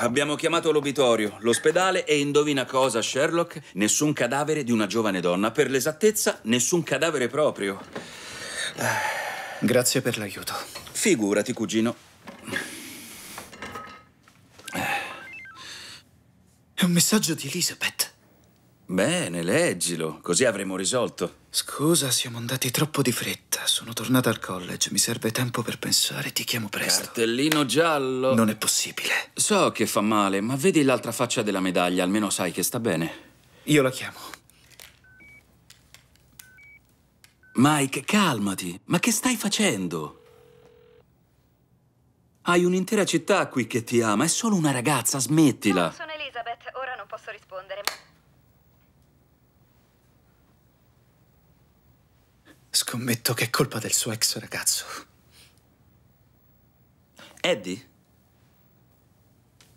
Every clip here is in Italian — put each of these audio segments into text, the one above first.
Abbiamo chiamato l'obitorio, l'ospedale e indovina cosa, Sherlock? Nessun cadavere di una giovane donna. Per l'esattezza, nessun cadavere proprio. Grazie per l'aiuto. Figurati, cugino. È un messaggio di Elizabeth. Bene, leggilo, così avremo risolto. Scusa, siamo andati troppo di fretta. Sono tornata al college, mi serve tempo per pensare, ti chiamo presto. Cartellino giallo. Non è possibile. So che fa male, ma vedi l'altra faccia della medaglia, almeno sai che sta bene. Io la chiamo. Mike, calmati. Ma che stai facendo? Hai un'intera città qui che ti ama, è solo una ragazza, smettila. No, sono Scommetto che è colpa del suo ex ragazzo. Eddie?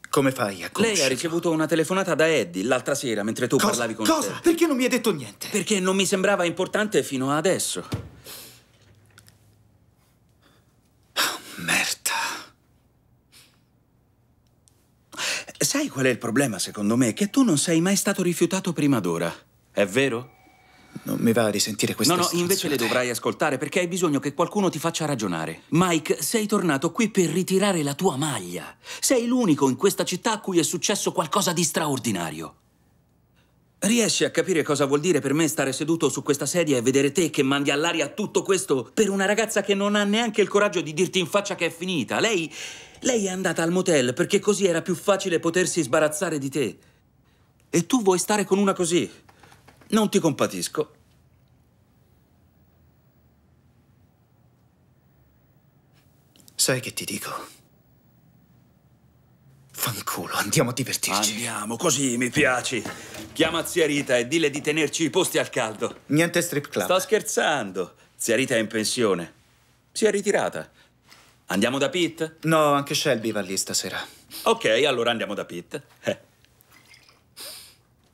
Come fai a conoscerlo? Lei ha ricevuto una telefonata da Eddie l'altra sera mentre tu Cosa? parlavi con Cosa? Te. Perché non mi hai detto niente? Perché non mi sembrava importante fino ad adesso. Oh, merda. Sai qual è il problema, secondo me? Che tu non sei mai stato rifiutato prima d'ora. È vero? Non mi va di sentire queste No, no, invece le dovrai ascoltare perché hai bisogno che qualcuno ti faccia ragionare. Mike, sei tornato qui per ritirare la tua maglia. Sei l'unico in questa città a cui è successo qualcosa di straordinario. Riesci a capire cosa vuol dire per me stare seduto su questa sedia e vedere te che mandi all'aria tutto questo per una ragazza che non ha neanche il coraggio di dirti in faccia che è finita? Lei. lei è andata al motel perché così era più facile potersi sbarazzare di te. E tu vuoi stare con una così? Non ti compatisco. Sai che ti dico? Fanculo, andiamo a divertirci. Andiamo, così mi piaci. Chiama zia Rita e dille di tenerci i posti al caldo. Niente strip club. Sto scherzando. Zia Rita è in pensione. Si è ritirata. Andiamo da Pitt? No, anche Shelby va lì stasera. Ok, allora andiamo da Pitt. Eh.